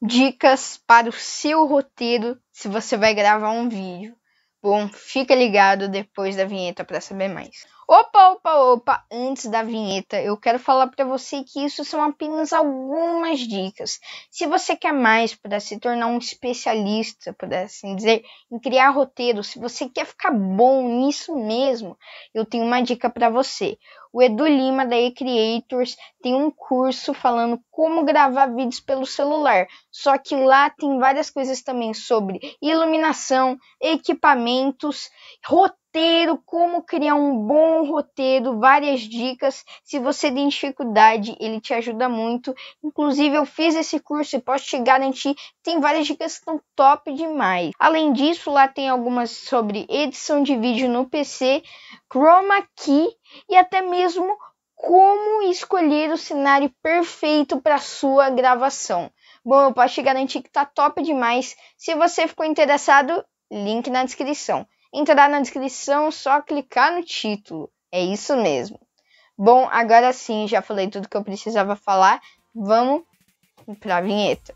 dicas para o seu roteiro se você vai gravar um vídeo. Bom, fica ligado depois da vinheta para saber mais. Opa, opa, opa! Antes da vinheta, eu quero falar para você que isso são apenas algumas dicas. Se você quer mais para se tornar um especialista, por assim dizer, em criar roteiro, se você quer ficar bom nisso mesmo, eu tenho uma dica para você. O Edu Lima da eCreators tem um curso falando como gravar vídeos pelo celular. Só que lá tem várias coisas também sobre iluminação, equipamentos, roteiro roteiro, como criar um bom roteiro, várias dicas. Se você tem dificuldade, ele te ajuda muito. Inclusive, eu fiz esse curso e posso te garantir, tem várias dicas que estão top demais. Além disso, lá tem algumas sobre edição de vídeo no PC, chroma key e até mesmo como escolher o cenário perfeito para sua gravação. Bom, eu posso te garantir que tá top demais. Se você ficou interessado, link na descrição entrar na descrição, só clicar no título. É isso mesmo. Bom, agora sim, já falei tudo que eu precisava falar. Vamos para a vinheta.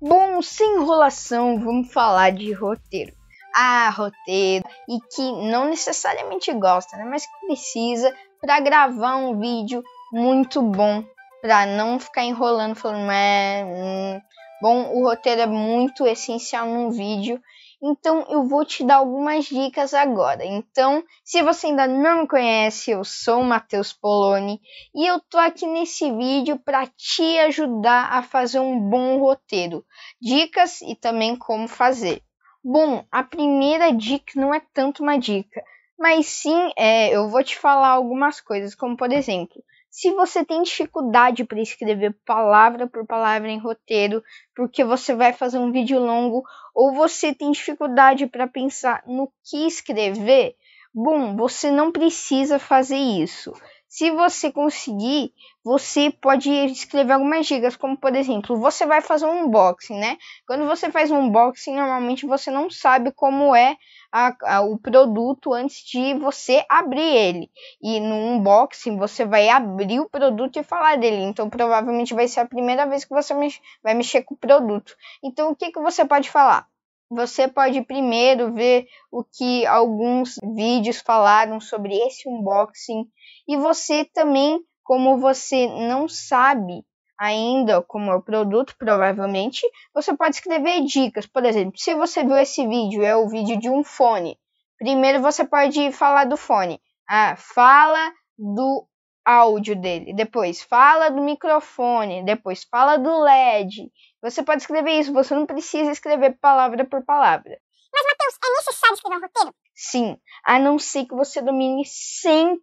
Bom, sem enrolação, vamos falar de roteiro. Ah, roteiro, e que não necessariamente gosta, né, mas que precisa para gravar um vídeo muito bom para não ficar enrolando falando, é, bom, o roteiro é muito essencial num vídeo. Então eu vou te dar algumas dicas agora. Então, se você ainda não me conhece, eu sou o Matheus Poloni e eu tô aqui nesse vídeo para te ajudar a fazer um bom roteiro, dicas e também como fazer. Bom, a primeira dica não é tanto uma dica, mas sim é, eu vou te falar algumas coisas, como por exemplo, se você tem dificuldade para escrever palavra por palavra em roteiro, porque você vai fazer um vídeo longo, ou você tem dificuldade para pensar no que escrever, bom, você não precisa fazer isso. Se você conseguir, você pode escrever algumas dicas, como por exemplo, você vai fazer um unboxing, né? Quando você faz um unboxing, normalmente você não sabe como é a, a, o produto antes de você abrir ele. E no unboxing você vai abrir o produto e falar dele. Então provavelmente vai ser a primeira vez que você vai mexer com o produto. Então o que, que você pode falar? Você pode primeiro ver o que alguns vídeos falaram sobre esse unboxing e você também, como você não sabe ainda como é o produto, provavelmente, você pode escrever dicas. Por exemplo, se você viu esse vídeo, é o vídeo de um fone. Primeiro você pode falar do fone. Ah, fala do áudio dele, depois fala do microfone, depois fala do LED. Você pode escrever isso, você não precisa escrever palavra por palavra. Mas, Matheus, é necessário escrever um roteiro? Sim, a não ser que você domine 100%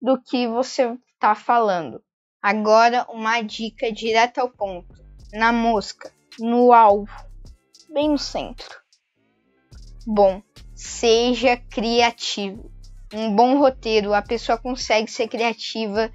do que você está falando. Agora, uma dica direta ao ponto: na mosca, no alvo, bem no centro. Bom, seja criativo um bom roteiro, a pessoa consegue ser criativa.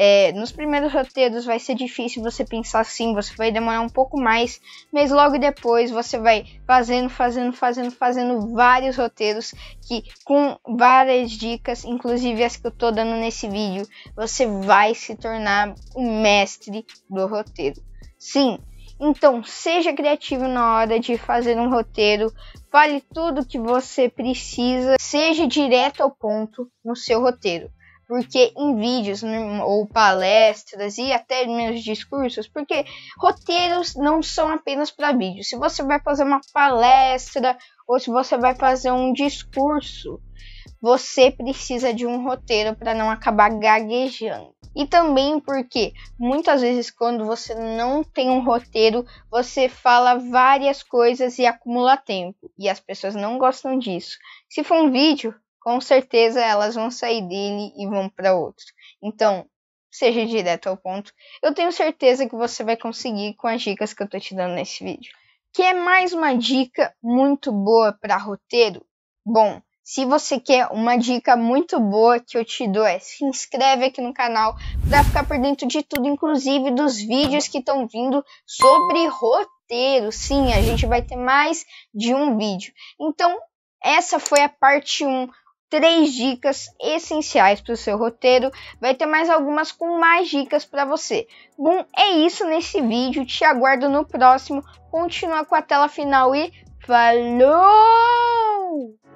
É, nos primeiros roteiros vai ser difícil você pensar assim, você vai demorar um pouco mais, mas logo depois você vai fazendo, fazendo, fazendo, fazendo vários roteiros que com várias dicas, inclusive as que eu tô dando nesse vídeo, você vai se tornar o mestre do roteiro. Sim, então, seja criativo na hora de fazer um roteiro, fale tudo que você precisa, seja direto ao ponto no seu roteiro porque em vídeos né, ou palestras e até meus discursos, porque roteiros não são apenas para vídeo. Se você vai fazer uma palestra ou se você vai fazer um discurso, você precisa de um roteiro para não acabar gaguejando. E também porque muitas vezes quando você não tem um roteiro, você fala várias coisas e acumula tempo, e as pessoas não gostam disso. Se for um vídeo, com certeza elas vão sair dele e vão para outro. Então, seja direto ao ponto. Eu tenho certeza que você vai conseguir com as dicas que eu tô te dando nesse vídeo. Que é mais uma dica muito boa para roteiro? Bom, se você quer uma dica muito boa que eu te dou é se inscreve aqui no canal para ficar por dentro de tudo, inclusive dos vídeos que estão vindo sobre roteiro. Sim, a gente vai ter mais de um vídeo. Então, essa foi a parte 1 três dicas essenciais para o seu roteiro. Vai ter mais algumas com mais dicas para você. Bom, é isso nesse vídeo. Te aguardo no próximo. Continua com a tela final e falou!